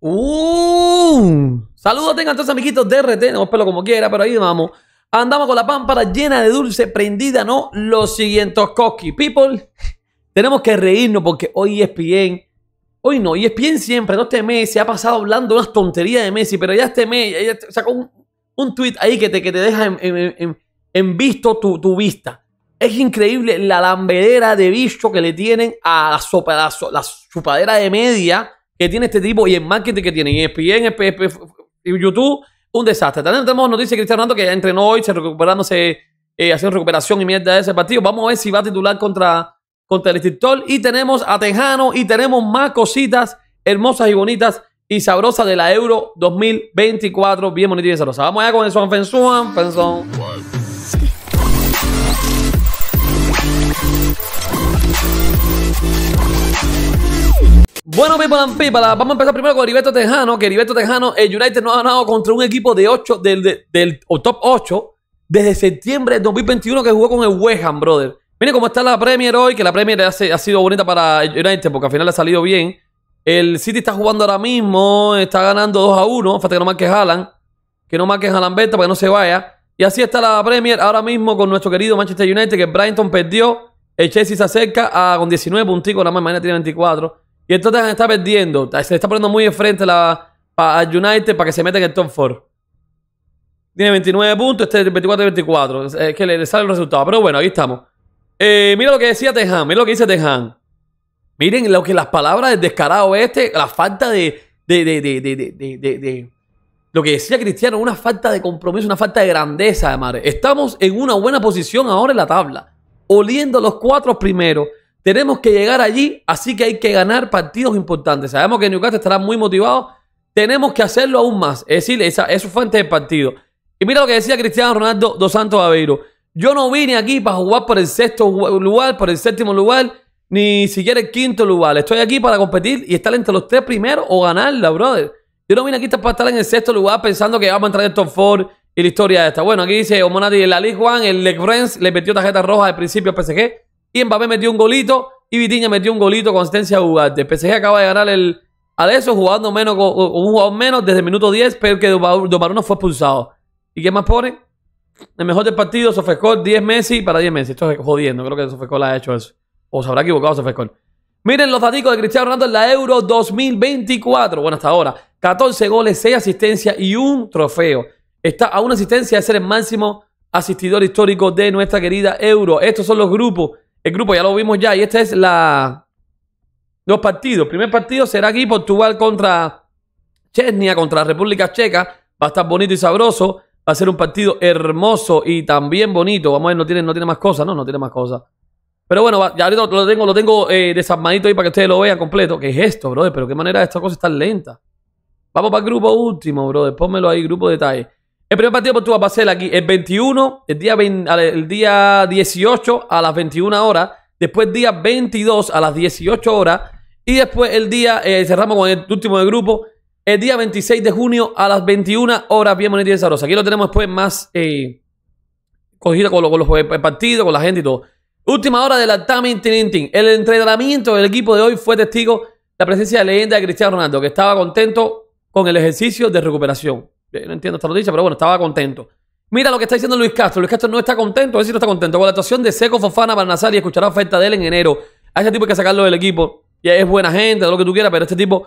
¡Uh! Saludos tengan todos amiguitos de RT, no pelo como quiera, pero ahí vamos. Andamos con la pámpara llena de dulce, prendida, ¿no? Los siguientes Cocky People, tenemos que reírnos porque hoy es ESPN, hoy no, y es bien siempre, no este mes, se ha pasado hablando unas tonterías de Messi, pero ya este mes, sacó un, tweet ahí que te, que deja en, visto tu, vista. Es increíble la lambedera de bicho que le tienen a la, sopa, la chupadera de media que tiene este tipo y el marketing que tiene, y ESPN, y YouTube, un desastre. También tenemos noticias de Cristiano Ronaldo que ya entrenó hoy, se recuperándose, eh, haciendo recuperación y mierda de ese partido. Vamos a ver si va a titular contra, contra el extintor Y tenemos a Tejano y tenemos más cositas hermosas y bonitas y sabrosas de la Euro 2024. Bien bonita y bien Vamos allá con el Juan Fensuan. Bueno, people vamos a empezar primero con Heriberto Tejano, que Heriberto Tejano, el United no ha ganado contra un equipo de 8, del, top 8 desde septiembre de 2021 que jugó con el West Ham, brother. Miren cómo está la Premier hoy, que la Premier ha, sido bonita para el United porque al final ha salido bien. El City está jugando ahora mismo, está ganando 2 a 1, falta que no marque Alan, que no marque Alan Beto para que no se vaya. Y así está la Premier ahora mismo con nuestro querido Manchester United, que Brighton perdió. El Chelsea se acerca a, ah, con 19 puntitos, la más mañana tiene 24. Y entonces Tottenham está perdiendo. Se le está poniendo muy enfrente la, a United para que se meta en el top 4. Tiene 29 puntos, este 24-24. Es que le, sale el resultado. Pero bueno, ahí estamos. Eh, mira lo que decía Tejan, mira lo que dice Tejan. Miren lo que las palabras del descarado este, la falta de, de, lo que decía Cristiano, una falta de compromiso, una falta de grandeza, madre. Estamos en una buena posición ahora en la tabla, oliendo los cuatro primeros. Tenemos que llegar allí, así que hay que ganar partidos importantes. Sabemos que Newcastle estará muy motivado. Tenemos que hacerlo aún más. Es decir, esa, es su fuente de partido. Y mira lo que decía Cristiano Ronaldo dos Santos Aveiro. Yo no vine aquí para jugar por el sexto lugar, por el séptimo lugar, ni siquiera el quinto lugar. Estoy aquí para competir y estar entre los tres primeros o ganarla, brother. Yo no vine aquí para estar en el sexto lugar pensando que vamos a entrar en top 4 y la historia esta. Bueno, aquí dice Omonati, la Ali Juan, el Le le metió tarjeta roja al principio al PSG. Y Mbappé metió un golito y Vitiña metió un golito con asistencia de Ugarte. El PSG acaba de ganar el a eso jugando menos, un jugador menos desde el minuto 10, pero que Domaruno fue expulsado. ¿Y qué más pone? El mejor del partido, Sofescor, 10 Messi para 10 meses. Esto es jodiendo, creo que Sofescor ha hecho eso. O se habrá equivocado Sofescor. Miren los datos de Cristiano Ronaldo en la Euro 2024. Bueno, hasta ahora. 14 goles, 6 asistencias y un trofeo. Está a una asistencia de ser el máximo asistidor histórico de nuestra querida Euro. Estos son los grupos el grupo ya lo vimos ya. Y esta es la. Dos partidos. El primer partido será aquí Portugal contra Chechnya, contra República Checa. Va a estar bonito y sabroso. Va a ser un partido hermoso y también bonito. Vamos a ver, no tiene, no tiene más cosas, ¿no? No tiene más cosas. Pero bueno, ya ahorita lo tengo, lo tengo eh, desarmadito ahí para que ustedes lo vean completo. ¿Qué es esto, brother? Pero qué manera esta cosa es tan lenta. Vamos para el grupo último, brother. Pónmelo ahí, grupo detalle. El primer partido por va a ser aquí el 21, el día, el día 18 a las 21 horas, después el día 22 a las 18 horas y después el día, eh, cerramos con el último del grupo, el día 26 de junio a las 21 horas, bien bonito y Aquí lo tenemos después más eh, cogido con, los eh, partidos, con la gente y todo. Última hora del la Tintin. El entrenamiento del equipo de hoy fue testigo de la presencia de la leyenda de Cristiano Ronaldo, que estaba contento con el ejercicio de recuperación. Eh, no entiendo esta noticia, pero bueno, estaba contento. Mira lo que está diciendo Luis Castro. Luis Castro no está contento, ver si no está contento con la actuación de Seco Fofana para y escuchará oferta de él en enero. A ese tipo hay que sacarlo del equipo. Y es buena gente, lo que tú quieras, pero este tipo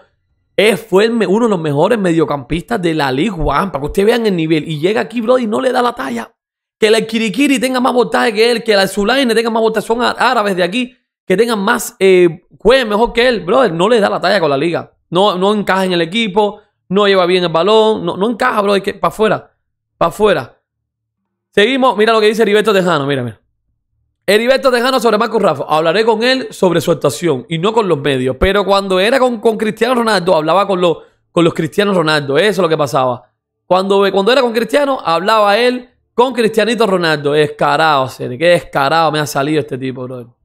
es, fue uno de los mejores mediocampistas de la Liga One, para que ustedes vean el nivel. Y llega aquí, bro, y no le da la talla. Que el Kirikiri tenga más voltaje que él, que el Zulaine tenga más voltaje, son árabes de aquí, que tengan más eh, mejor que él, brother, no le da la talla con la liga. No, no encaja en el equipo, no lleva bien el balón, no, no encaja, bro, que para afuera, para afuera. Seguimos, mira lo que dice Heriberto Tejano, mira, mira. Heriberto Tejano sobre Marco Rafa. Hablaré con él sobre su actuación y no con los medios. Pero cuando era con, con Cristiano Ronaldo, hablaba con los, con los Cristianos Ronaldo. Eso es lo que pasaba. Cuando, cuando era con Cristiano, hablaba él con Cristianito Ronaldo. Descarado, Sene. Qué descarado me ha salido este tipo, bro.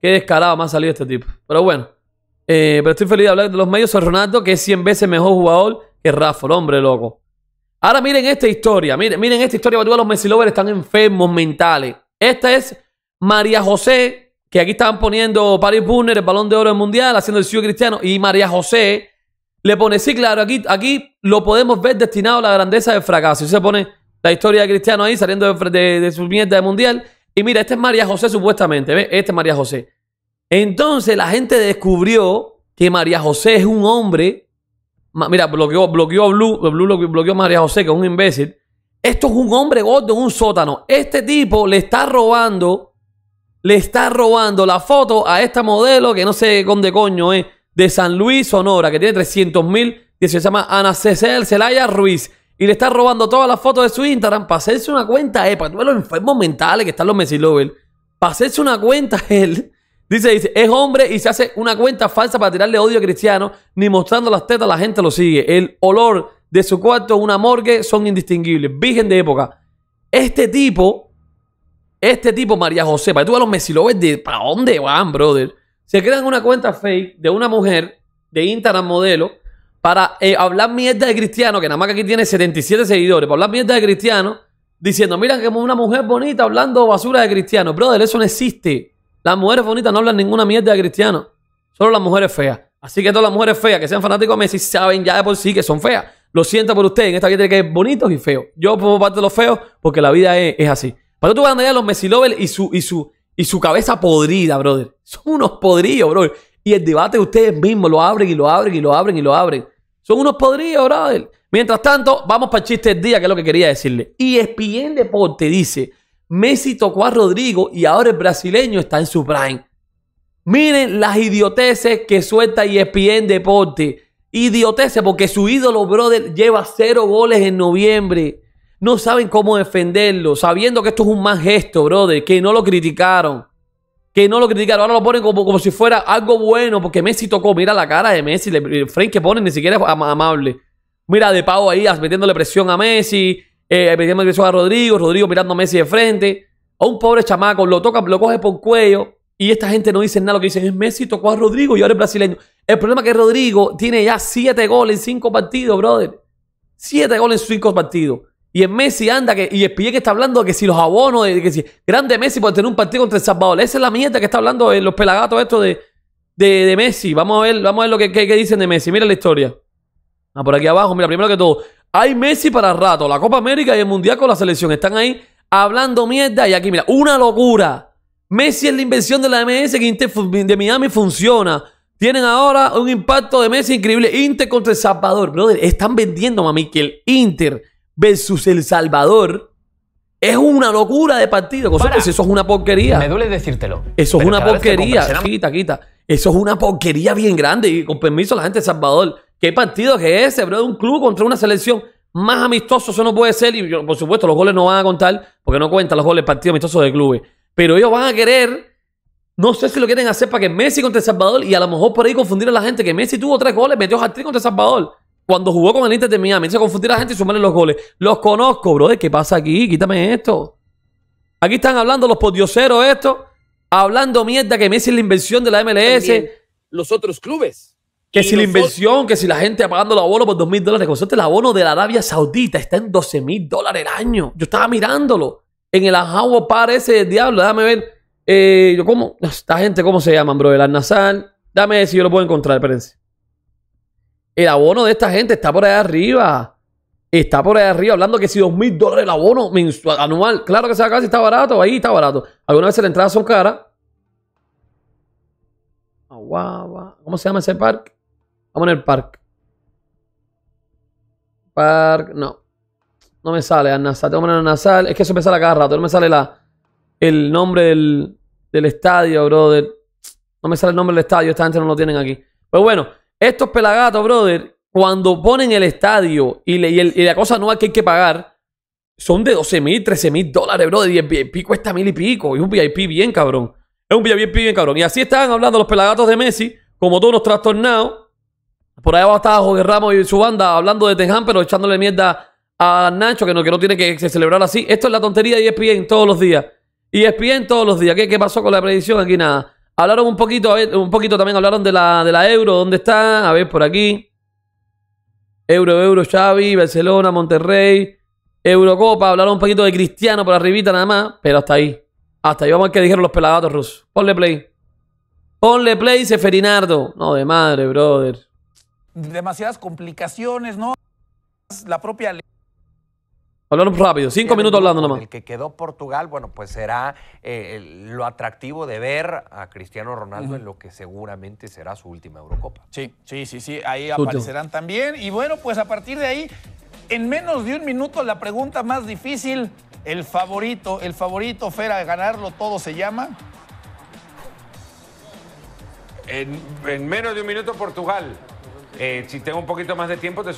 Qué descarado me ha salido este tipo. Pero bueno. Eh, pero estoy feliz de hablar de los medios. Soy Ronaldo, que es 100 veces mejor jugador que Rafa, el hombre loco. Ahora miren esta historia. Miren, miren esta historia. Los Messi Lovers están enfermos mentales. Esta es María José, que aquí estaban poniendo Paris Burner, el balón de oro del mundial, haciendo el suyo cristiano. Y María José le pone, sí, claro, aquí, aquí lo podemos ver destinado a la grandeza del fracaso. Y se pone la historia de Cristiano ahí saliendo de, su mierda de mundial. Y mira, este es María José supuestamente, ¿ves? Este es María José. Entonces la gente descubrió que María José es un hombre. Mira, bloqueó, bloqueó a Blue, Blue bloqueó María José, que es un imbécil. Esto es un hombre gordo en un sótano. Este tipo le está robando, le está robando la foto a esta modelo que no sé dónde coño es, de San Luis, Sonora, que tiene 300 mil, que se llama Ana Cecel Celaya Ruiz. Y le está robando todas las fotos de su Instagram para hacerse una cuenta, eh, para todos los enfermos mentales que están los Messi Lovers, para hacerse una cuenta él Dice, dice, es hombre y se hace una cuenta falsa para tirarle odio a Cristiano, ni mostrando las tetas la gente lo sigue. El olor de su cuarto, una morgue, son indistinguibles. Virgen de época. Este tipo, este tipo María José, para tú a los mesiloves de, ¿para dónde van, brother? Se crean una cuenta fake de una mujer de Instagram modelo para eh, hablar mierda de Cristiano, que nada más que aquí tiene 77 seguidores, para hablar mierda de Cristiano, diciendo, mira que es una mujer bonita hablando basura de Cristiano. Brother, eso no existe. Las mujeres bonitas no hablan ninguna mierda de cristiano. Solo las mujeres feas. Así que todas las mujeres feas que sean fanáticos de Messi saben ya de por sí que son feas. Lo siento por ustedes. En esta vida que ser bonitos y feos. Yo pongo parte de los feos porque la vida es, así. Para tú vas a andar a los Messi Lovel y su, y, su, y su cabeza podrida, brother. Son unos podridos, brother. Y el debate ustedes mismos lo abren y lo abren y lo abren y lo abren. Son unos podridos, brother. Mientras tanto, vamos para el chiste del día, que es lo que quería decirle. Y e por Deporte dice... Messi tocó a Rodrigo y ahora el brasileño está en su prime. Miren las idioteces que suelta ESPN Deporte. Idioteces porque su ídolo, brother, lleva cero goles en noviembre. No saben cómo defenderlo, sabiendo que esto es un mal gesto, brother, que no lo criticaron. Que no lo criticaron, ahora lo ponen como, si fuera algo bueno, porque Messi tocó, mira la cara de Messi, el Frank que pone ni siquiera es amable. Mira de Pau ahí metiéndole presión a Messi, eh, a Rodrigo, Rodrigo mirando a Messi de frente, a un pobre chamaco, lo toca, lo coge por cuello, y esta gente no dice nada, lo que dicen es Messi tocó a Rodrigo y ahora es brasileño. El problema es que Rodrigo tiene ya 7 goles en 5 partidos, brother. Siete goles en 5 partidos. Y en Messi anda, que, y el que está hablando que si los abonos, de que si grande Messi por tener un partido contra el Salvador. Esa es la mierda que está hablando eh, los pelagatos esto de, Messi. Vamos a ver, vamos a ver lo que, que dicen de Messi. Mira la historia. Ah, por aquí abajo, mira, primero que todo, hay Messi para rato, la Copa América y el Mundial con la selección. Están ahí hablando mierda y aquí, mira, una locura. Messi es la invención de la MS que Inter de Miami funciona. Tienen ahora un impacto de Messi increíble. Inter contra El Salvador. Brother, están vendiendo, mami, que el Inter versus El Salvador es una locura de partido. Pues eso es una porquería. Me duele decírtelo. Eso es una este porquería. Quita, quita. Eso es una porquería bien grande. Y con permiso, la gente de Salvador ¿Qué partido es ese, bro? De un club contra una selección más amistoso, eso no puede ser. Y por supuesto, los goles no van a contar, porque no cuentan los goles partidos amistosos de clubes. Pero ellos van a querer, no sé si lo quieren hacer para que Messi contra El Salvador, y a lo mejor por ahí confundir a la gente, que Messi tuvo tres goles, metió hat contra El Salvador. Cuando jugó con el Inter de Miami, se confundir a la gente y sumarle los goles. Los conozco, bro, ¿Qué pasa aquí? Quítame esto. Aquí están hablando los podioseros esto, hablando mierda que Messi es la inversión de la MLS. los otros clubes. Que si la inversión, que si la gente pagando el abono por 2 mil dólares, consulte el abono de la Arabia Saudita está en 12 mil dólares el año. Yo estaba mirándolo en el Ajawa Par ese del diablo. Déjame ver. Eh, yo, ¿cómo? Esta gente, ¿cómo se llaman, bro? El nasal Dame si yo lo puedo encontrar, espérense. El abono de esta gente está por allá arriba. Está por ahí arriba hablando que si 2 mil dólares el abono mensual, anual. Claro que se sea casi está barato. Ahí está barato. alguna vez las entradas son caras. ¿Cómo se llama ese parque? Vamos en el park. Park. No. No me sale al Tengo que poner al Es que eso me sale cada rato. No me sale la, el nombre del, del estadio, brother. No me sale el nombre del estadio. Esta gente no lo tienen aquí. Pero bueno, estos pelagatos, brother, cuando ponen el estadio y, la cosa no que hay que pagar, son de 12 mil, 13 mil dólares, brother. Y el pico. cuesta mil y pico. Es un VIP bien cabrón. Es un VIP bien cabrón. Y así estaban hablando los pelagatos de Messi, como todos los trastornados por ahí abajo estaba Jorge Ramos y su banda hablando de Teján, pero echándole mierda a Nacho, que no, que no tiene que celebrar así. Esto es la tontería de ESPN todos los días. Y e ESPN todos los días. ¿Qué, ¿Qué, pasó con la predicción? Aquí nada. Hablaron un poquito, un poquito también hablaron de la, de la Euro, ¿dónde está? A ver, por aquí. Euro, Euro, Xavi, Barcelona, Monterrey, Eurocopa. Hablaron un poquito de Cristiano por arribita nada más, pero hasta ahí. Hasta ahí vamos a ver qué dijeron los pelagatos rusos. Ponle play. Ponle play, Seferinardo. No, de madre, brother demasiadas complicaciones, ¿no? La propia Hablando rápido, cinco minutos hablando nomás. El que quedó Portugal, bueno, pues será eh, lo atractivo de ver a Cristiano Ronaldo en lo que seguramente será su última Eurocopa. Sí, sí, sí, sí, ahí aparecerán también. Y bueno, pues a partir de ahí, en menos de un minuto, la pregunta más difícil, el favorito, el favorito, Fera, ganarlo todo se llama. en menos de un minuto, Portugal. Eh, si tengo un poquito más de tiempo, te... Es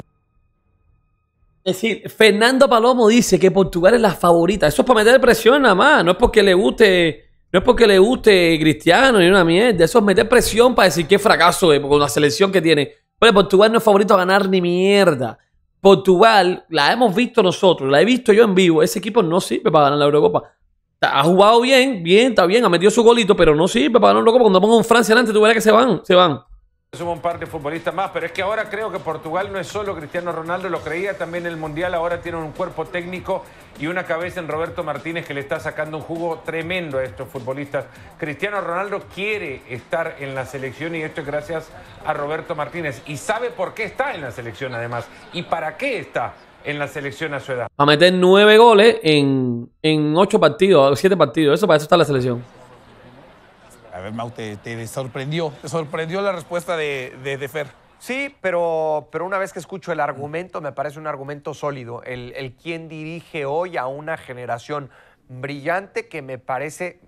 decir, Fernando Palomo dice que Portugal es la favorita. Eso es para meter presión nada más. No es porque le guste, no es porque le guste Cristiano ni una mierda. Eso es meter presión para decir qué fracaso con la selección que tiene. Portugal no es favorito a ganar ni mierda. Portugal, la hemos visto nosotros, la he visto yo en vivo. Ese equipo no sirve para ganar la Eurocopa. Ha jugado bien, bien, está bien, ha metido su golito, pero no sirve para ganar la Eurocopa. Cuando un Francia delante, tú verás que se van, se van. Somos un par de futbolistas más, pero es que ahora creo que Portugal no es solo Cristiano Ronaldo, lo creía también el Mundial, ahora tiene un cuerpo técnico y una cabeza en Roberto Martínez que le está sacando un jugo tremendo a estos futbolistas. Cristiano Ronaldo quiere estar en la selección y esto es gracias a Roberto Martínez y sabe por qué está en la selección además y para qué está en la selección a su edad. A meter nueve goles en, en ocho partidos, siete partidos, eso para eso está la selección. A ver, Mau, te, sorprendió. Te sorprendió la respuesta de, de, Fer. Sí, pero, pero, una vez que escucho el argumento, me parece un argumento sólido. El, el quien dirige hoy a una generación brillante que me parece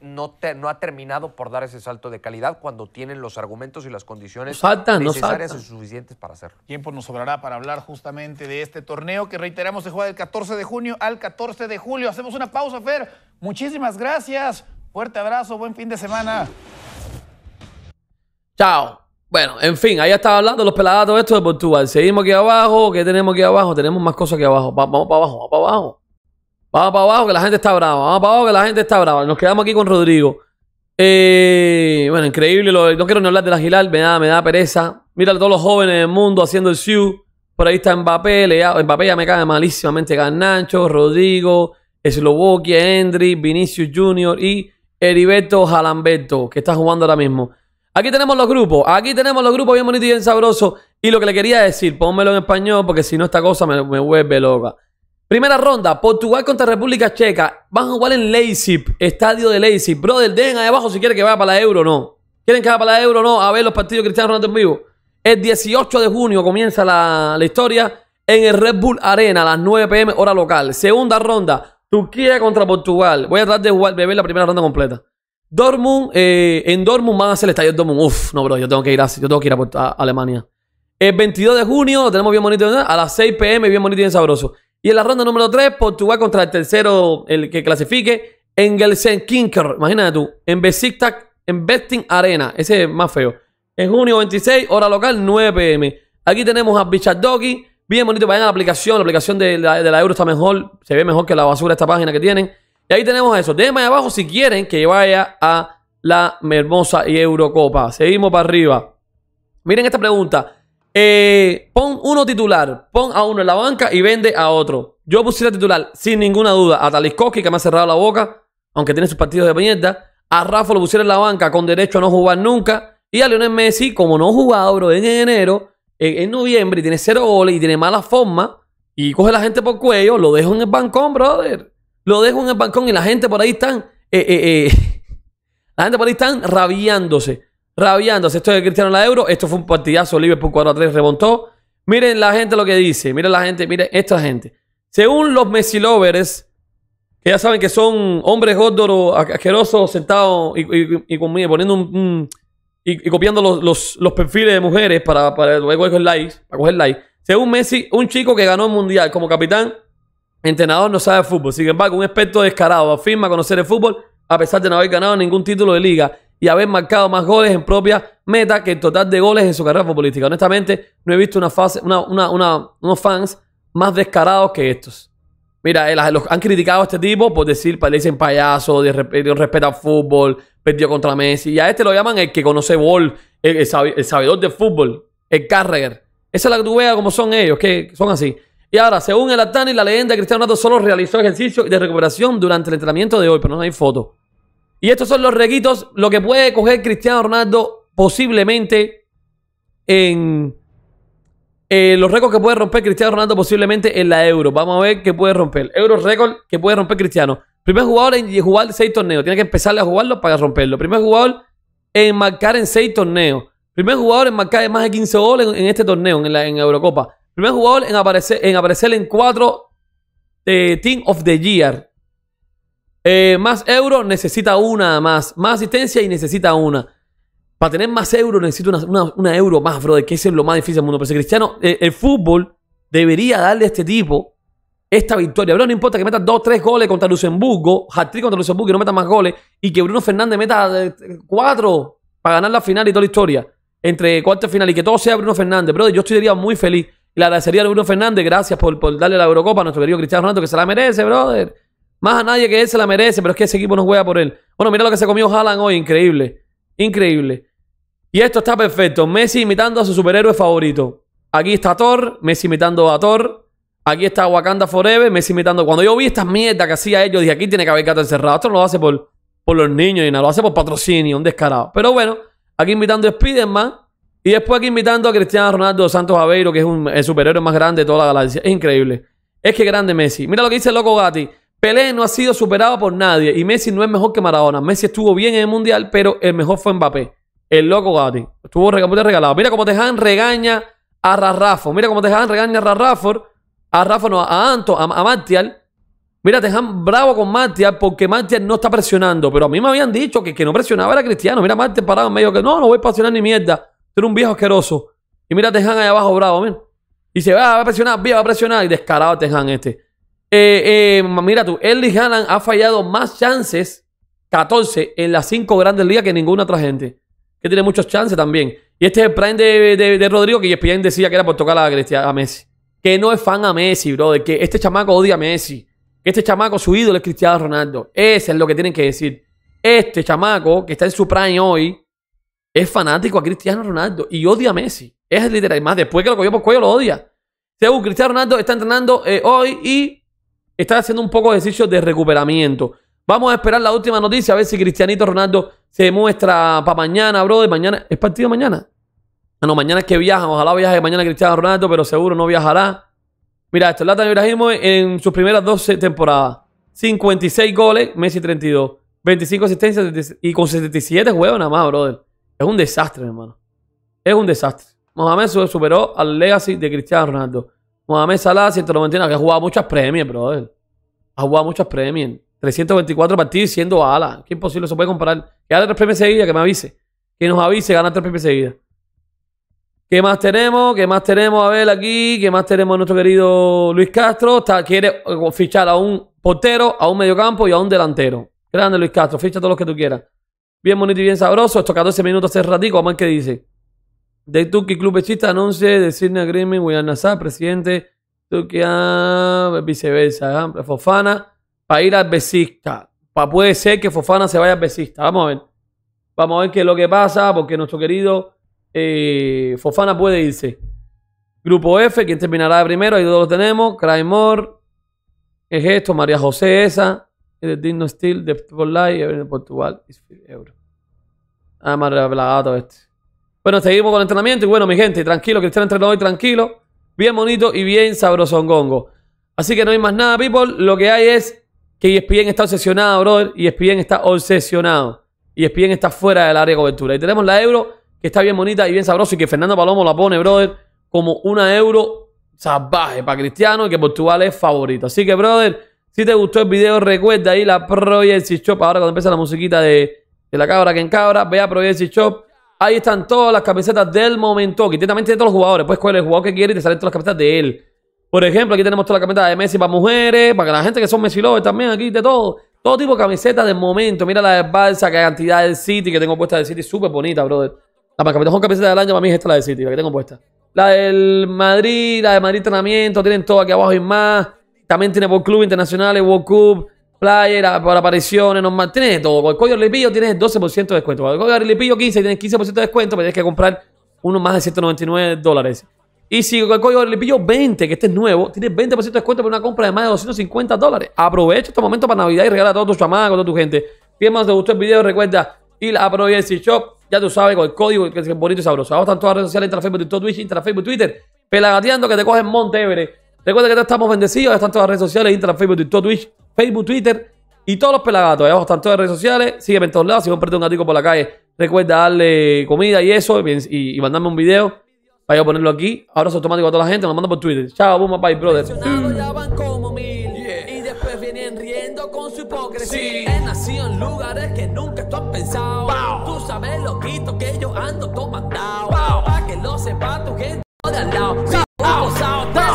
no, no ha terminado por dar ese salto de calidad cuando tienen los argumentos y las condiciones necesarias y suficientes para hacerlo. Tiempo nos sobrará para hablar justamente de este torneo que reiteramos se juega del 14 de junio al 14 de julio. Hacemos una pausa, Fer. Muchísimas gracias. Fuerte abrazo, buen fin de semana. Chao. Bueno, en fin, ahí estaba hablando los peladatos esto de Portugal. Seguimos aquí abajo. ¿Qué tenemos aquí abajo? Tenemos más cosas aquí abajo. vamos para abajo, vamos para abajo. Vamos para abajo que la gente está brava. Vamos para abajo que la gente está brava. Nos quedamos aquí con Rodrigo. Eh, bueno, increíble. no quiero ni hablar de la Gilal. Me da, me da pereza. Mira a todos los jóvenes del mundo haciendo el SIU. Por ahí está Mbappé. Mbappé ya me cae malísimamente. Garnancho, Rodrigo, Esloboquia, Endry, Vinicius Jr. y Heriberto Jalamberto, que está jugando ahora mismo. Aquí tenemos los grupos. Aquí tenemos los grupos bien bonitos y bien sabrosos. Y lo que le quería decir, pónmelo en español porque si no esta cosa me, me vuelve loca. Primera ronda, Portugal contra República Checa. Van a jugar en Leipzig, estadio de Leipzig. Brother, dejen ahí abajo si quieren que vaya para la Euro o no. ¿Quieren que vaya para la Euro o no? A ver los partidos de Cristiano Ronaldo en vivo. El 18 de junio comienza la, la historia en el Red Bull Arena a las 9 pm hora local. Segunda ronda, Turquía contra Portugal. Voy a tratar de jugar, beber la primera ronda completa. Dortmund, eh, en Dortmund más el estadio Dortmund. Uf, no, bro, yo tengo que ir a, yo tengo que ir a, Alemania. El 22 de junio tenemos bien bonito. A las 6 pm, bien bonito y bien sabroso. Y en la ronda número 3, Portugal contra el tercero, el que clasifique. en kinker imagínate tú. En Besiktas, en Besting Arena. Ese es más feo. En junio 26, hora local, 9 pm. Aquí tenemos a Bichard Bien bonito, vayan a la aplicación. La aplicación de la, de la Euro está mejor. Se ve mejor que la basura esta página que tienen. Y ahí tenemos eso. Déjenme abajo si quieren que vaya a la hermosa Eurocopa. Seguimos para arriba. Miren esta pregunta. Eh, pon uno titular, pon a uno en la banca y vende a otro. Yo pusiera titular, sin ninguna duda, a Taliskowski, que me ha cerrado la boca, aunque tiene sus partidos de mierda. A Rafa lo pusiera en la banca con derecho a no jugar nunca. Y a Lionel Messi, como no jugaba, bro, en enero, en, noviembre y tiene cero goles y tiene mala forma y coge la gente por cuello, lo dejo en el bancón, brother. Lo dejo en el bancón y la gente por ahí están. Eh, eh, eh, la gente por ahí están rabiándose. Rabiándose. Esto es Cristiano la Euro. Esto fue un partidazo. por 4 a 3 remontó. Miren la gente lo que dice. Miren la gente. Miren esta gente. Según los Messi Lovers, que ya saben que son hombres gordos, asquerosos, sentados y, poniendo un y, copiando los, los, perfiles de mujeres para, para luego coger likes, para coger likes. Según Messi, un chico que ganó el mundial como capitán, entrenador no sabe fútbol. Sin embargo, un experto descarado afirma conocer el fútbol a pesar de no haber ganado ningún título de liga y haber marcado más goles en propia meta que el total de goles en su carrera futbolística. Honestamente, no he visto una fase, una, una, unos fans más descarados que estos. Mira, eh, los, han criticado a este tipo por decir, pues, le dicen payaso, de, respeta fútbol, perdió contra Messi. Y a este lo llaman el que conoce gol, el, sabedor de fútbol, el Carragher. Esa es la que tú veas como son ellos, que son así. Y ahora, según el y la leyenda Cristiano Ronaldo solo realizó ejercicio de recuperación durante el entrenamiento de hoy, pero no hay foto. Y estos son los reguitos, lo que puede coger Cristiano Ronaldo posiblemente en, eh, los récords que puede romper Cristiano Ronaldo posiblemente en la Euro. Vamos a ver qué puede romper. Euro récord que puede romper Cristiano. Primer jugador en jugar seis torneos. Tiene que empezarle a jugarlo para romperlo. Primer jugador en marcar en seis torneos. Primer jugador en marcar más de 15 goles en, este torneo, en, la, Eurocopa. Primer jugador en aparecer en, aparecer en cuatro eh, Team of the Year. Eh, más euro necesita una más. Más asistencia y necesita una. Para tener más euros necesito una, euro más, brother, que eso es lo más difícil del mundo. Pero si Cristiano, eh, el, fútbol debería darle a este tipo esta victoria. Bro, no importa que meta dos, tres goles contra Luxemburgo, hat contra Luxemburgo y no meta más goles, y que Bruno Fernández meta eh, cuatro para ganar la final y toda la historia, entre cuarto final, y que todo sea Bruno Fernández. brother. yo estaría muy feliz. Y le agradecería a Bruno Fernández, gracias por, darle la Eurocopa a nuestro querido Cristiano Ronaldo, que se la merece, brother. Más a nadie que él se la merece, pero es que ese equipo no juega por él. Bueno, mira lo que se comió Haaland hoy, increíble. Increíble. Y esto está perfecto. Messi imitando a su superhéroe favorito. Aquí está Thor, Messi imitando a Thor. Aquí está Wakanda Forever, Messi imitando. Cuando yo vi esta mierda que hacía ellos, dije, aquí tiene que haber gato encerrado. Esto no lo hace por, por los niños y nada, lo hace por patrocinio, un descarado. Pero bueno, aquí invitando a Spider-Man. Y después aquí invitando a Cristiano Ronaldo Santos Aveiro, que es un, el superhéroe más grande de toda la galaxia. Es increíble. Es que grande Messi. Mira lo que dice el loco Gatti. Pelé no ha sido superado por nadie y Messi no es mejor que Maradona. Messi estuvo bien en el Mundial, pero el mejor fue Mbappé. El loco Gatti. Estuvo muy regalado. Mira cómo Tejan regaña a Rarrafo. Mira cómo Tejan regaña a Rarrafo. A Rafa, no, a Anto, a, a Mira, Tejan bravo con Martial porque Martial no está presionando. Pero a mí me habían dicho que que no presionaba era Cristiano. Mira, Martial parado en medio que no, no voy a presionar ni mierda. Tiene un viejo asqueroso. Y mira, Tejan ahí abajo bravo, Y se va, ah, a presionar, va a presionar. Y descarado Tejan este. Eh, eh, mira tú, Ellie Haaland ha fallado más chances, 14, en las 5 grandes ligas que ninguna otra gente que tiene muchos chances también. Y este es el prime de, de, Rodrigo, que ESPN decía que era por tocar a, a Messi. Que no es fan a Messi, brother. Que este chamaco odia a Messi. Que este chamaco, su ídolo es Cristiano Ronaldo. Ese es lo que tienen que decir. Este chamaco, que está en su prime hoy, es fanático a Cristiano Ronaldo y odia a Messi. Es literal. Y Más después que lo cogió por cuello, lo odia. Según Cristiano Ronaldo está entrenando eh, hoy y está haciendo un poco de ejercicio de recuperamiento. Vamos a esperar la última noticia, a ver si Cristianito Ronaldo se muestra para mañana, brother. Mañana, ¿es partido mañana? Ah, no, mañana es que viaja. Ojalá viaje mañana Cristiano Ronaldo, pero seguro no viajará. Mira esto, de Ibrahimovic en sus primeras 12 temporadas. 56 goles, Messi 32. 25 asistencias y con 77 juegos nada más, brother. Es un desastre, hermano. Es un desastre. Mohamed superó al legacy de Cristiano Ronaldo. Mohamed Salah, 191, que ha jugado muchas premios, brother. Ha jugado muchas premios. 324 partidos siendo ala. Qué imposible, se puede comparar. Que gane tres premios seguidas, que me avise. Que nos avise, gana tres premios seguidas. ¿Qué más tenemos? ¿Qué más tenemos? A ver aquí. ¿Qué más tenemos nuestro querido Luis Castro? Está, quiere eh, fichar a un portero, a un mediocampo y a un delantero. Grande Luis Castro, ficha todos los que tú quieras. Bien bonito y bien sabroso. Estos 14 minutos hace ratito Vamos a ver qué dice. De Tuki Club hechista anuncia de Sidney Agreement, William Nazar, presidente. Tuki ah, viceversa. Ah, Fofana para ir al besista. Pa, puede ser que Fofana se vaya al besista. Vamos a ver. Vamos a ver qué es lo que pasa, porque nuestro querido eh, Fofana puede irse. Grupo F, ¿Quién terminará primero, ahí todos lo tenemos. ¿Qué es esto, María José esa, el Digno Steel de Live, Portugal, Euro. Ah, madre este. Bueno, seguimos con el entrenamiento y bueno, mi gente, tranquilo, que Cristiano entrenó hoy tranquilo, bien bonito y bien sabrosongongo. Así que no hay más nada, people. Lo que hay es que ESPN está obsesionado, brother. y e ESPN está obsesionado. y e ESPN está fuera del área de cobertura. Y tenemos la euro, que está bien bonita y bien sabrosa, y que Fernando Palomo la pone, brother, como una euro salvaje para Cristiano y que Portugal es favorito. Así que, brother, si te gustó el video, recuerda ahí la Proyecti Shop. Ahora cuando empieza la musiquita de, la cabra que encabra, ve a Proyecti Shop. Ahí están todas las camisetas del momento, que intentamente de todos los jugadores. Puedes coger el jugador que quieres y te salen todas las camisetas de él. Por ejemplo, aquí tenemos toda la camiseta de Messi para mujeres, para la gente que son Messi lovers también, aquí de todo. Todo tipo de camisetas de momento. Mira la de Barça, que cantidad del City, que tengo puesta de City, súper bonita, brother. La más camiseta del año para mí es esta la de City, la que tengo puesta. La del Madrid, la de Madrid Entrenamiento, tienen todo aquí abajo y más. También tiene por club internacionales, World Cup, player, por apariciones, normal. Tienes todo. el código Lipillo tienes 12% de descuento. el código Lipillo 15 tienes 15% de descuento, pero tienes que comprar uno más de 199 dólares. Y si el código le pillo 20, que este es nuevo, tienes 20% de descuento por una compra de más de 250 dólares. Aprovecha este momento para Navidad y regala a todos tus chamacos, a toda tu gente. Si más te gustó el video, recuerda ir a el Shop. Ya tú sabes, con el código que es bonito y sabroso. Ahora están todas las redes sociales, Instagram, Facebook, Twitch, Facebook, Twitter. Pelagateando que te cogen Montevere. Recuerda que todos estamos bendecidos. Están todas las redes sociales, Instagram, Facebook, Twitch, Facebook, Twitter y todos los pelagatos. Ahí abajo están todas las redes sociales. Sígueme en todos lados. Si compré un gatico por la calle, recuerda darle comida y eso y, y mandarme un video. Vaya a ponerlo aquí. Ahora es automático a toda la gente. Me lo mando por Twitter. Chao, boom, bye, brother. Mm. Y después vienen riendo con su hipocresía. He nacido en lugares que nunca tú has pensado. Tú sabes, lo quito que yo ando tomando. Pa' que lo sepa tu gente de al lado.